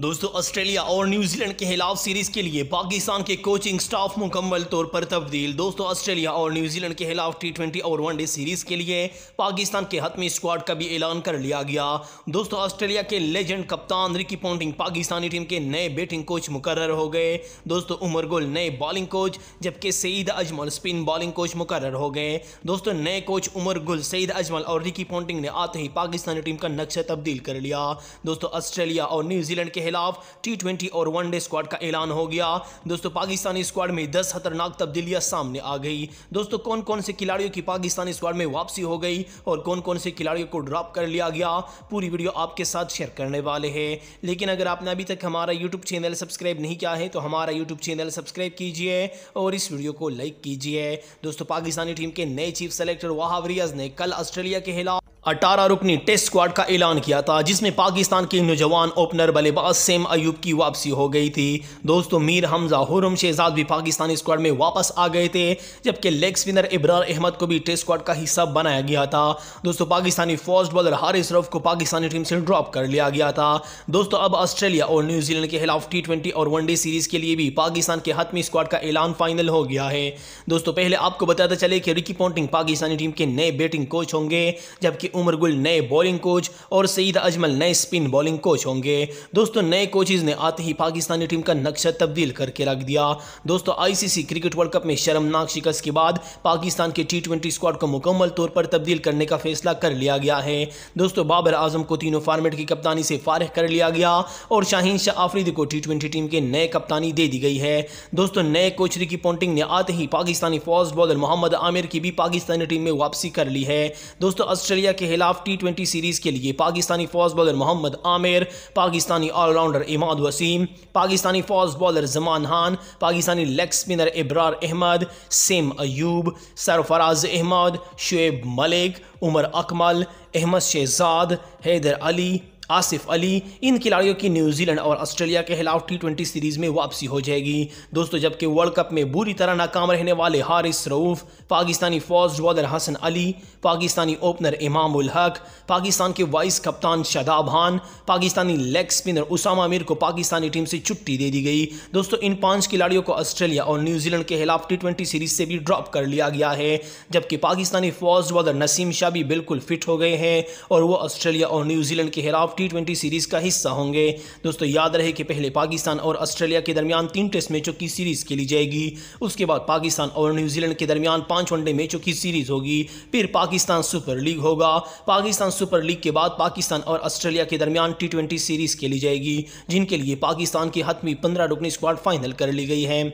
दोस्तों ऑस्ट्रेलिया और न्यूजीलैंड के खिलाफ सीरीज के लिए पाकिस्तान के कोचिंग स्टाफ मुकम्मल तौर पर तब्दील दोस्तों ऑस्ट्रेलिया और न्यूजीलैंड के खिलाफ टी ट्वेंटी और वनडे सीरीज के लिए पाकिस्तान के हतमी स्क्वाड का भी ऐलान कर लिया गया दोस्तों ऑस्ट्रेलिया के लेजेंड कप्तान रिकी पॉन्टिंग पाकिस्तानी टीम के नए बैटिंग कोच मुकर हो गए दोस्तों उमर गुल नए बॉलिंग कोच जबकि Saeed Ajmal spin bowling coach मुकर हो गए दोस्तों नए कोच उमर गुल सईद अजमल और रिकी पॉन्टिंग ने आते ही पाकिस्तानी टीम का नक्शा तब्दील कर लिया दोस्तों ऑस्ट्रेलिया और न्यूजीलैंड के खिलाफ टी और वनडे स्क्वाड का ऐलान हो गया दोस्तों पाकिस्तानी स्क्वाड में दस खतरनाक तब्दीलियां सामने आ गई दोस्तों कौन कौन से खिलाड़ियों की पाकिस्तानी स्क्वाड में वापसी हो गई और कौन कौन से खिलाड़ियों को ड्रॉप कर लिया गया पूरी वीडियो आपके साथ शेयर करने वाले हैं लेकिन अगर आपने अभी तक हमारा यूट्यूब चैनल सब्सक्राइब नहीं किया है तो हमारा यूट्यूब चैनल सब्सक्राइब कीजिए और इस वीडियो को लाइक कीजिए दोस्तों पाकिस्तानी टीम के नए चीफ सेलेक्टर रियाज ने कल ऑस्ट्रेलिया के खिलाफ अठारह रुकनी टेस्ट स्क्वाड का ऐलान किया था जिसमें पाकिस्तान के नौजवान ओपनर बल्लेबाज सेम अयूब की वापसी हो गई थी दोस्तों मीर हमजा हुरम शहजाद भी पाकिस्तानी स्क्वाड में वापस आ गए थे जबकि लेग स्पिनर इब्रार अहमद को भी टेस्ट स्क्वाड का हिस्सा बनाया गया था दोस्तों पाकिस्तानी फास्ट बॉलर हारिस रफ को पाकिस्तानी टीम से ड्रॉप कर लिया गया था दोस्तों अब ऑस्ट्रेलिया और न्यूजीलैंड के खिलाफ टी और वनडे सीरीज के लिए भी पाकिस्तान के हाथ स्क्वाड का ऐलान फाइनल हो गया है दोस्तों पहले आपको बताते चले कि रिकी पोन्टिंग पाकिस्तानी टीम के नए बैटिंग कोच होंगे जबकि उमर गुल नए बॉलिंग कोच और सईद अजमल नए स्पिन बॉलिंग कोच होंगे दोस्तों नए कोचेज ने आते ही पाकिस्तानी टीम का नक्शा तब्दील करके रख दिया दोस्तों आईसीसी क्रिकेट वर्ल्ड कप में शर्मनाक शिकस्त के बाद पाकिस्तान के टी ट्वेंटी स्क्वाड को मुकम्मल तौर पर तब्दील करने का फैसला कर लिया गया है दोस्तों बाबर आजम को तीनों फार्मेट की कप्तानी से फारह कर लिया गया और शाहीन शाह आफरीदी को टी ट्वेंटी टीम के नए कप्तानी दे दी गई है दोस्तों नए कोच रिकी पोंटिंग ने आते ही पाकिस्तानी फास्ट बॉलर मोहम्मद आमिर की भी पाकिस्तानी टीम में वापसी कर ली है दोस्तों ऑस्ट्रेलिया के के खिलाफ टी ट्वेंटी सीरीज़ के लिए Pakistani fast bowler Mohammad Amir Pakistani allrounder Imad Wasim Pakistani fast bowler Zaman Khan Pakistani leg spinner Ibrar Ahmed Saim Ayub Sarfaraz Ahmed Shoaib Malik Umar Akmal Ahmed Shehzad Haider Ali Asif Ali इन खिलाड़ियों की न्यूजीलैंड और ऑस्ट्रेलिया के खिलाफ टी ट्वेंटी सीरीज में वापसी हो जाएगी दोस्तों जबकि वर्ल्ड कप में बुरी तरह नाकाम रहने वाले Haris Rauf Pakistani fast bowler Hasan Ali Pakistani opener Imam ul Haq Pakistan के वाइस कप्तान शदाब खान पाकिस्तानी लेग स्पिनर उसामा मीर को पाकिस्तानी टीम से छुट्टी दे दी गई दोस्तों इन पांच खिलाड़ियों को ऑस्ट्रेलिया और न्यूजीलैंड के खिलाफ टी सीरीज से भी ड्रॉप कर लिया गया है जबकि पाकिस्तानी फास्ट बॉलर नसीम शाह भी बिल्कुल फिट हो गए हैं और वो ऑस्ट्रेलिया और न्यूजीलैंड के खिलाफ टी ट्वेंटी सीरीज़ का हिस्सा होंगे दोस्तों याद रहे कि पहले पाकिस्तान और ऑस्ट्रेलिया के दरमियान तीन टेस्ट मैचों की सीरीज़ खेली जाएगी उसके बाद पाकिस्तान और न्यूजीलैंड के दरमियान पांच वनडे मैचों की सीरीज़ होगी फिर पाकिस्तान सुपर लीग होगा पाकिस्तान सुपर लीग के बाद पाकिस्तान और ऑस्ट्रेलिया के दरमियान टी ट्वेंटी सीरीज़ खेली जाएगी जिनके लिए पाकिस्तान की हतमी पंद्रह रुकनी स्क्वाड फाइनल कर ली गई है